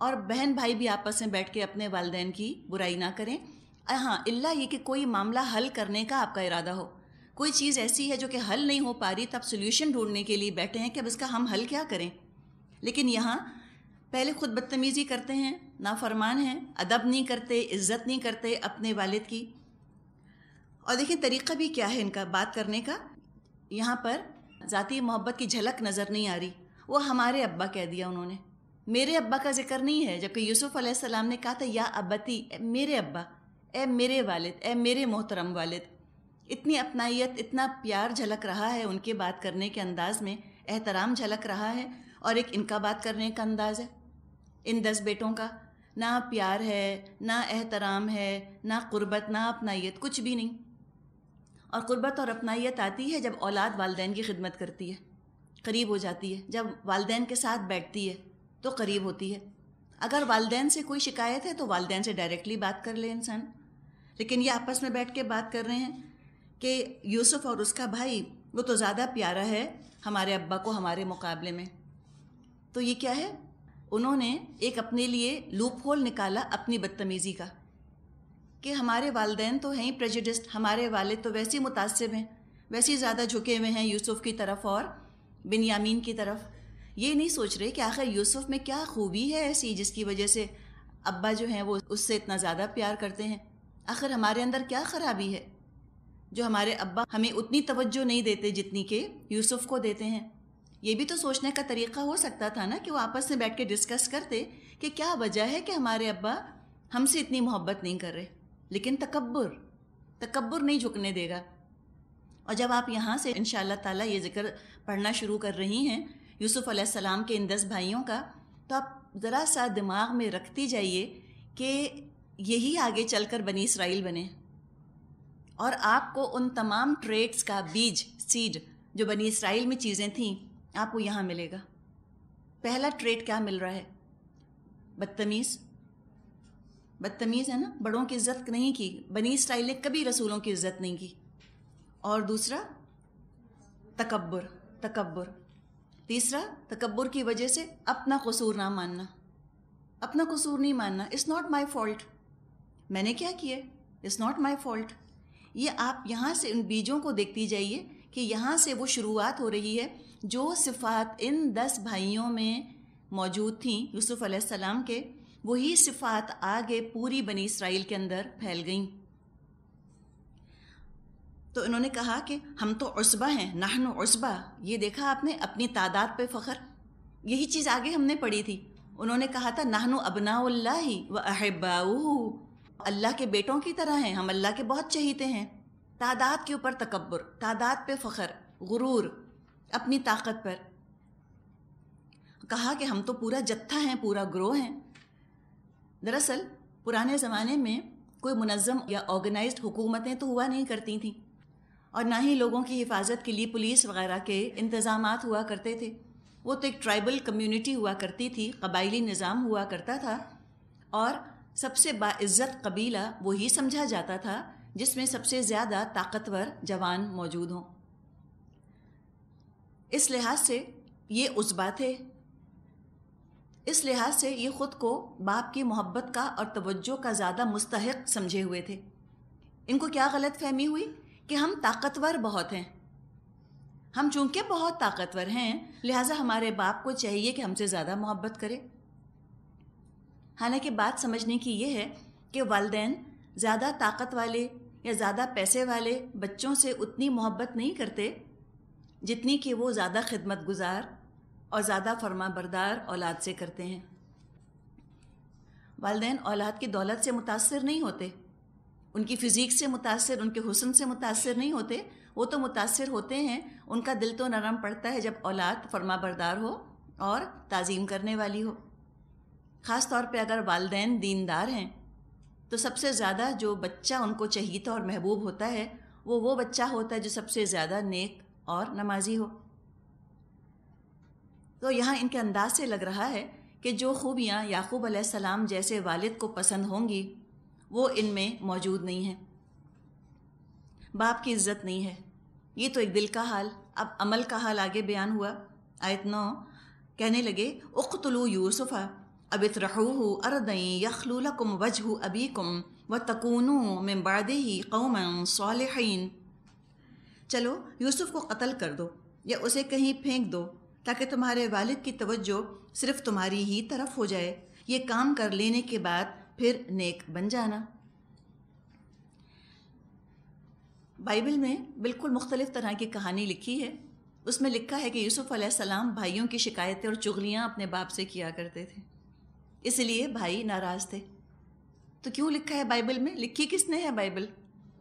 और बहन भाई भी आपस में बैठ के अपने वालदेन की बुराई ना करें हाँ इल्ला ये कि कोई मामला हल करने का आपका इरादा हो कोई चीज़ ऐसी है जो कि हल नहीं हो पा रही तो आप सोल्यूशन ढूंढने के लिए बैठे हैं कि अब इसका हम हल क्या करें लेकिन यहाँ पहले खुद बदतमीज़ी करते हैं नाफरमान हैं अदब नहीं करते इज्जत नहीं करते अपने वालिद की और देखिए तरीक़ा भी क्या है इनका बात करने का यहाँ पर ज़ाती मोहब्बत की झलक नज़र नहीं आ रही वो हमारे अब्बा कह दिया उन्होंने मेरे अब्बा का जिक्र नहीं है जबकि यूसुफ़ सलाम ने कहा था या अब्बती मेरे अब्बा ए मेरे वालिद ए मेरे मोहतरम वालिद इतनी अपनाइत इतना प्यार झलक रहा है उनके बात करने के अंदाज़ में एहतराम झलक रहा है और एक इनका बात करने का अंदाज़ है इन दस बेटों का ना प्यार है ना एहतराम है ना क़ुरबत ना अपनाइत कुछ भी नहीं और क़ुरबत और अपनाइत आती है जब औलाद वालदेन की खिदमत करती है करीब हो जाती है जब वालदेन के साथ बैठती है तो करीब होती है अगर वालदेन से कोई शिकायत है तो वालदेन से डायरेक्टली बात कर ले इंसान लेकिन ये आपस में बैठ के बात कर रहे हैं कि यूसुफ और उसका भाई वो तो ज़्यादा प्यारा है हमारे अब्बा को हमारे मुकाबले में तो ये क्या है उन्होंने एक अपने लिए लूप होल निकाला अपनी बदतमीज़ी का कि हमारे वालदेन तो हैं ही प्रेजडिस्ट हमारे वाले तो वैसे ही मुतासब हैं वैसे ही ज़्यादा झुके हुए हैं यूसुफ़ की तरफ और बिन यामीन की तरफ ये नहीं सोच रहे कि आखिर यूसुफ में क्या खूबी है ऐसी जिसकी वजह से अब्बा जो हैं वो उससे इतना ज़्यादा प्यार करते हैं आखिर हमारे अंदर क्या ख़राबी है जो हमारे अब्बा हमें उतनी तवज्जो नहीं देते जितनी के यूसुफ को देते हैं ये भी तो सोचने का तरीक़ा हो सकता था ना कि वो आपस में बैठ के डिस्कस करते कि क्या वजह है कि हमारे अब्बा हमसे इतनी मोहब्बत नहीं कर रहे लेकिन तकबर तकबर नहीं झुकने देगा और जब आप यहाँ से इन ताला ये ज़िक्र पढ़ना शुरू कर रही हैं यूसुफ़ सलाम के इन दस भाइयों का तो आप ज़रा सा दिमाग में रखती जाइए कि यही आगे चलकर बनी इसराइल बने और आपको उन तमाम ट्रेड्स का बीज सीड जो बनी इसराइल में चीज़ें थीं आपको यहाँ मिलेगा पहला ट्रेड क्या मिल रहा है बदतमीज़ बदतमीज़ है ना बड़ों की इज्जत नहीं की बनी इसराइल ने कभी रसूलों की इज्जत नहीं की और दूसरा तकबर तकबर तीसरा तकबर की वजह से अपना कसूर ना मानना अपना कसूर नहीं मानना इट्स नॉट माई फॉल्ट मैंने क्या किया इट्स नॉट माई फॉल्ट ये आप यहाँ से उन बीजों को देखती जाइए कि यहाँ से वो शुरुआत हो रही है जो सिफ़ात इन दस भाइयों में मौजूद थी यूसुफ़ के वही सिफ़ात आगे पूरी बनी इसराइल के अंदर फैल गईं तो इन्होंने कहा कि हम तो उसबा हैं नाहन उसबा ये देखा आपने अपनी तादाद पे फ़ख्र यही चीज़ आगे हमने पढ़ी थी उन्होंने कहा था नाहनु अबनाउल्ला ही व अहबाऊ अल्लाह के बेटों की तरह हैं हम अल्लाह के बहुत चहीते हैं तादाद के ऊपर तकबर तादाद पे फ़ख्र गुरूर अपनी ताकत पर कहा कि हम तो पूरा जत्था हैं पूरा ग्रोह हैं दरअसल पुराने ज़माने में कोई मुनज़म या ऑर्गेनाइज्ड हुकूमतें तो हुआ नहीं करती थीं और ना ही लोगों की हिफाजत के लिए पुलिस वगैरह के इंतज़ाम हुआ करते थे वो तो एक ट्राइबल कम्युनिटी हुआ करती थी कबाइली निज़ाम हुआ करता था और सबसे बाज़्ज़त कबीला वही समझा जाता था जिसमें सबसे ज़्यादा ताकतवर जवान मौजूद हों इस लिहाज से ये उसबा थे इस लिहाज से ये ख़ुद को बाप की मोहब्बत का और तवज्जो का ज़्यादा मुस्तक समझे हुए थे इनको क्या गलत फहमी हुई कि हम ताकतवर बहुत हैं हम चूंकि बहुत ताकतवर हैं लिहाजा हमारे बाप को चाहिए कि हमसे ज़्यादा मोहब्बत करे हालांकि बात समझने की यह है कि वालदेन ज़्यादा ताकत वाले या ज़्यादा पैसे वाले बच्चों से उतनी मोहब्बत नहीं करते जितनी कि वो ज़्यादा खिदमत गुजार और ज़्यादा फर्मा बरदार औलाद से करते हैं वालदे औलाद की दौलत से मुतासर नहीं होते उनकी फ़िज़ीक से मुतासर उनके हुसन से मुतासर नहीं होते वो तो मुतासर होते हैं उनका दिल तो नरम पड़ता है जब औलाद फर्मा बरदार हो और ताज़ीम करने वाली हो ख़ास तौर पर अगर वालदे दीनदार हैं तो सबसे ज़्यादा जो बच्चा उनको चहीता और महबूब होता है वो वो बच्चा होता है जो सबसे ज़्यादा नेक और नमाजी हो तो यहाँ इनके अंदाज से लग रहा है कि जो खूबियाँ याकूब सलाम जैसे वालिद को पसंद होंगी वो इनमें मौजूद नहीं है बाप की इज्जत नहीं है ये तो एक दिल का हाल अब अमल का हाल आगे बयान हुआ आयत नौ कहने लगे उख्तलू यूसुफ़ा अब इतरहू अरदई वजहू वजह कुम व तकून बाद ही कौम सालहीन चलो यूसुफ़ को कत्ल कर दो या उसे कहीं फेंक दो ताकि तुम्हारे वालिद की तवज्जो सिर्फ तुम्हारी ही तरफ हो जाए ये काम कर लेने के बाद फिर नेक बन जाना बाइबल में बिल्कुल मुख्तलिफ़ तरह की कहानी लिखी है उसमें लिखा है कि यूसुफ़ सलाम भाइयों की शिकायतें और चुगलियाँ अपने बाप से किया करते थे इसलिए भाई नाराज़ थे तो क्यों लिखा है बाइबल में लिखी किसने है बाइबल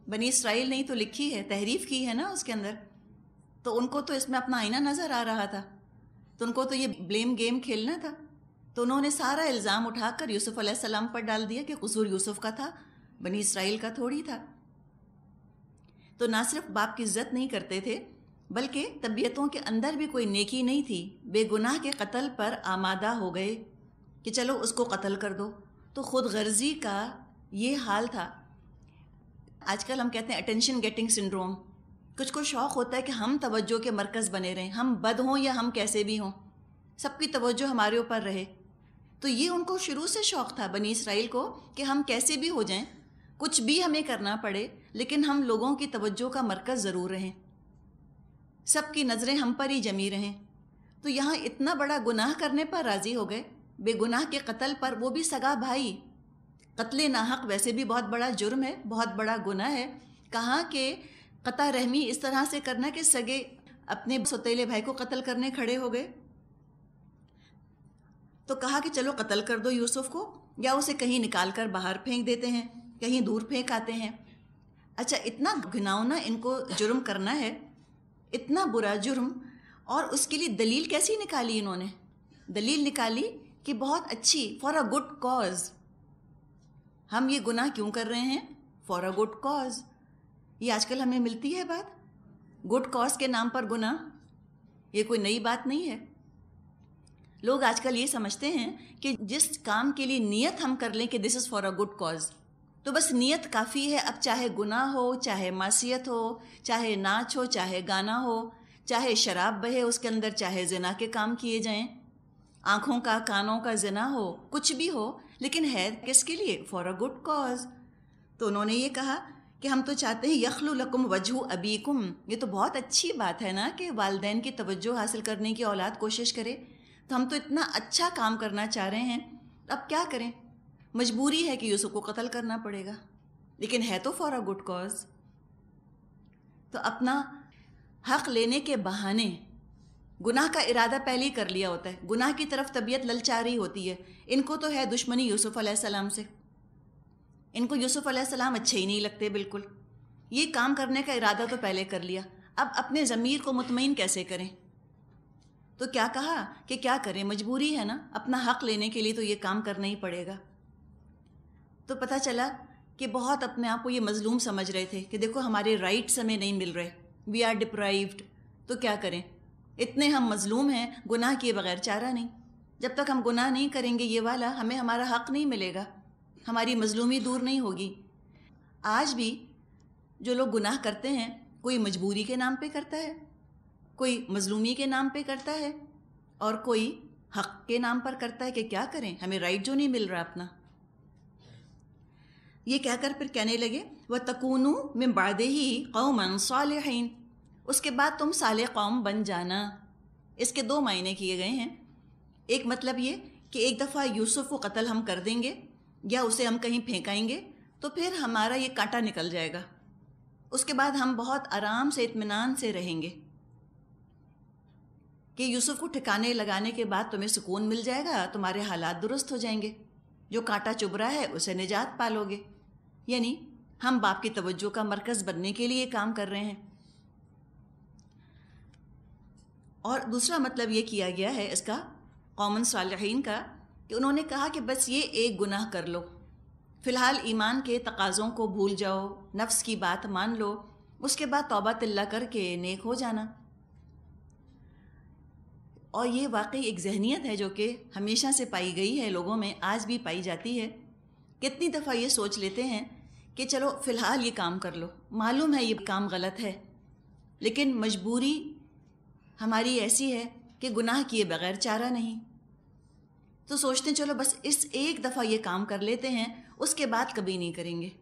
बनी इसराइल नहीं तो लिखी है तहरीफ़ की है ना उसके अंदर तो उनको तो इसमें अपना आईना नज़र आ रहा था तो उनको तो ये ब्लेम गेम खेलना था तो उन्होंने सारा इल्ज़ाम उठाकर यूसुफ अलैहिस्सलाम पर डाल दिया कि कसूर यूसुफ का था बनी इसराइल का थोड़ी था तो ना सिर्फ बाप की इज्जत नहीं करते थे बल्कि तबीयतों के अंदर भी कोई नेकी नहीं थी बेगुनाह के कत्ल पर आमादा हो गए कि चलो उसको कत्ल कर दो तो खुद गर्जी का ये हाल था आजकल हम कहते हैं अटेंशन गेटिंग सिंड्रोम कुछ को शौक़ होता है कि हम तवज्जो के मरकज़ बने रहें हम बद हों या हम कैसे भी हों सबकी तवज्जो हमारे ऊपर रहे तो ये उनको शुरू से शौक़ था बनी इसराइल को कि हम कैसे भी हो जाएं कुछ भी हमें करना पड़े लेकिन हम लोगों की तवज्जो का मरकज़ ज़रूर रहें सबकी नज़रें हम पर ही जमी रहें तो यहाँ इतना बड़ा गुनाह करने पर राज़ी हो गए बेगुनाह के कत्ल पर वो भी सगा भाई कत्ल नाहक वैसे भी बहुत बड़ा जुर्म है बहुत बड़ा गुनाह है कहाँ के कता रहमी इस तरह से करना कि सगे अपने सतीले भाई को कत्ल करने खड़े हो गए तो कहा कि चलो कत्ल कर दो यूसुफ को या उसे कहीं निकाल कर बाहर फेंक देते हैं कहीं दूर फेंक आते हैं अच्छा इतना घिनावना इनको जुर्म करना है इतना बुरा जुर्म और उसके लिए दलील कैसी निकाली इन्होंने दलील निकाली कि बहुत अच्छी फॉर अ गुड कॉज हम ये गुनाह क्यों कर रहे हैं फॉर अ गुड कॉज ये आजकल हमें मिलती है बात गुड कॉज के नाम पर गुनाह ये कोई नई बात नहीं है लोग आजकल ये समझते हैं कि जिस काम के लिए नियत हम कर लें कि this is for a good cause तो बस नियत काफ़ी है अब चाहे गुना हो चाहे मासीत हो चाहे नाच हो चाहे गाना हो चाहे शराब बहे उसके अंदर चाहे जना के काम किए जाएं आँखों का कानों का जना हो कुछ भी हो लेकिन है किसके लिए फॉर अ गुड कॉज तो उन्होंने ये कहा कि हम तो चाहते हैं यखलु लकुम अबीकुम ये तो बहुत अच्छी बात है ना कि वालदेन की तवज्जो हासिल करने की औलाद कोशिश करे तो हम तो इतना अच्छा काम करना चाह रहे हैं अब क्या करें मजबूरी है कि यूसुफ को कत्ल करना पड़ेगा लेकिन है तो फॉर अ गुड कॉज तो अपना हक लेने के बहाने गुनाह का इरादा पहले ही कर लिया होता है गुनाह की तरफ तबीयत ललचा रही होती है इनको तो है दुश्मनी यूसुफ़ सलाम से इनको यूसुफ़ सलाम अच्छे ही नहीं लगते बिल्कुल ये काम करने का इरादा तो पहले कर लिया अब अपने ज़मीर को मुतमिन कैसे करें तो क्या कहा कि क्या करें मजबूरी है ना अपना हक लेने के लिए तो ये काम करना ही पड़ेगा तो पता चला कि बहुत अपने आप को ये मजलूम समझ रहे थे कि देखो हमारे राइट्स हमें नहीं मिल रहे वी आर डिप्राइव्ड तो क्या करें इतने हम मजलूम हैं गुनाह किए बगैर चारा नहीं जब तक हम गुनाह नहीं करेंगे ये वाला हमें हमारा हक नहीं मिलेगा हमारी मजलूमी दूर नहीं होगी आज भी जो लोग गुनाह करते हैं कोई मजबूरी के नाम पे करता है कोई मजलूमी के नाम पे करता है और कोई हक के नाम पर करता है कि क्या करें हमें राइट जो नहीं मिल रहा अपना ये कहकर फिर कहने लगे वह तकूनू में बाद ही कौमन साल उसके बाद तुम साल कौम बन जाना इसके दो मायने किए गए हैं एक मतलब ये कि एक दफ़ा यूसुफ को कत्ल हम कर देंगे या उसे हम कहीं फेंकाएंगे तो फिर हमारा ये कांटा निकल जाएगा उसके बाद हम बहुत आराम से इतमान से रहेंगे कि यूसुफ को ठिकाने लगाने के बाद तुम्हें सुकून मिल जाएगा तुम्हारे हालात दुरुस्त हो जाएंगे जो कांटा चुभ रहा है उसे निजात पा लोगे यानी हम बाप की तवज्जो का मरकज़ बनने के लिए काम कर रहे हैं और दूसरा मतलब ये किया गया है इसका कॉमन सालहीन का कि उन्होंने कहा कि बस ये एक गुनाह कर लो फ़िलहाल ईमान के तकाज़ों को भूल जाओ नफ्स की बात मान लो उसके बाद तोबा तिल्ला करके नेक हो जाना और ये वाकई एक जहनीत है जो कि हमेशा से पाई गई है लोगों में आज भी पाई जाती है कितनी दफ़ा ये सोच लेते हैं कि चलो फ़िलहाल ये काम कर लो मालूम है ये काम गलत है लेकिन मजबूरी हमारी ऐसी है कि गुनाह किए बगैर चारा नहीं तो सोचते चलो बस इस एक दफ़ा ये काम कर लेते हैं उसके बाद कभी नहीं करेंगे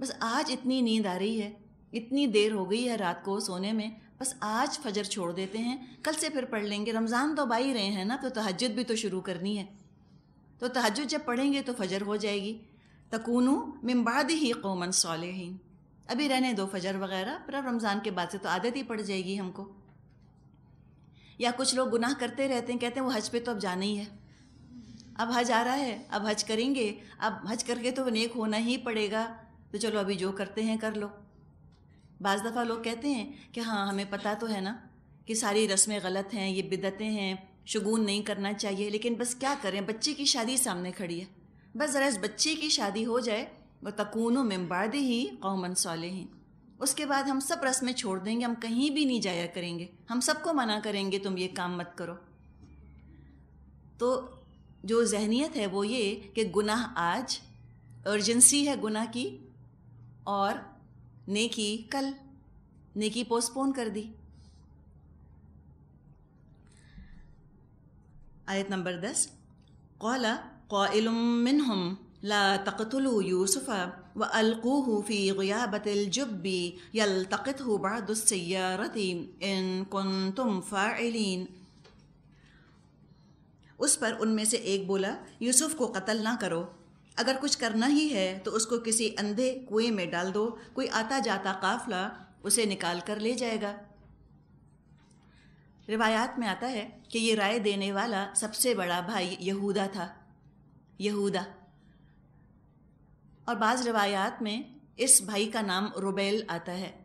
बस आज इतनी नींद आ रही है इतनी देर हो गई है रात को सोने में बस आज फजर छोड़ देते हैं कल से फिर पढ़ लेंगे रमज़ान तो बाई रहे हैं ना तो तहजद भी तो शुरू करनी है तो तहजद जब पढ़ेंगे तो फजर हो जाएगी तकूनू मम्बाद ही कौमन सालहीन अभी रहने दो फजर वगैरह पर अब रमज़ान के बाद से तो आदत ही पड़ जाएगी हमको या कुछ लोग गुनाह करते रहते हैं कहते हैं वो हज पे तो अब जाना ही है अब हज आ रहा है अब हज करेंगे अब हज करके तो नेक होना ही पड़ेगा तो चलो अभी जो करते हैं कर लो बज़ दफ़ा लोग कहते हैं कि हाँ हमें पता तो है ना कि सारी रस्में गलत हैं ये बिदतें हैं शगुन नहीं करना चाहिए लेकिन बस क्या करें बच्चे की शादी सामने खड़ी है बस ज़रा इस बच्चे की शादी हो जाए व तकून मम्बाद ही कौमन सालहीन उसके बाद हम सब रस्में छोड़ देंगे हम कहीं भी नहीं जाया करेंगे हम सबको मना करेंगे तुम ये काम मत करो तो जो जहनीत है वो ये कि गुनाह आज अर्जेंसी है गुनाह की और नेकी कल नेकी पोस्टपोन कर दी आयत नंबर दस कौला मिनहुम ला तकतलु यूसुफ व अलकूह फ़ी ग़याबतिलजुब यलतक़त हो बादसैारती इन कन तुम उस पर उनमें से एक बोला यूसुफ को कत्ल ना करो अगर कुछ करना ही है तो उसको किसी अंधे कुएं में डाल दो कोई आता जाता काफला उसे निकाल कर ले जाएगा रिवायात में आता है कि ये राय देने वाला सबसे बड़ा भाई यहूदा था यहूदा और बाज़ रवायात में इस भाई का नाम रुबेल आता है